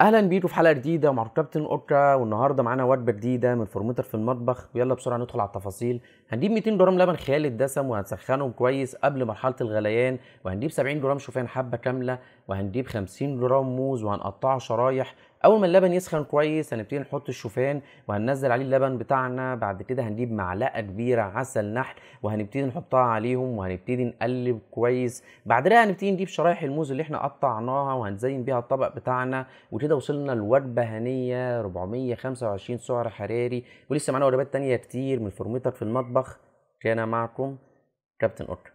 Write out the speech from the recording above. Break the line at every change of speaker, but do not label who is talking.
اهلا بيكم في حلقه جديده مع كابتن اوكا والنهارده معانا وجبه جديده من فورمتر في المطبخ ويلا بسرعه ندخل على التفاصيل هنجيب 200 جرام لبن خيال الدسم وهنسخنهم كويس قبل مرحله الغليان وهنجيب 70 جرام شوفان حبه كامله وهنجيب 50 جرام موز وهنقطعه شرايح اول ما اللبن يسخن كويس هنبتدي نحط الشوفان وهننزل عليه اللبن بتاعنا بعد كده هنجيب معلقه كبيره عسل نحل وهنبتدي نحطها عليهم وهنبتدي نقلب كويس بعد كده هنبتدي نجيب شرايح الموز اللي احنا قطعناها وهنزين بيها الطبق بتاعنا وكده كده وصلنا لوجبه هنيه 425 سعر حراري ولسه معانا وجبات تانية كتير من فورميتك في المطبخ كان معكم كابتن اوكا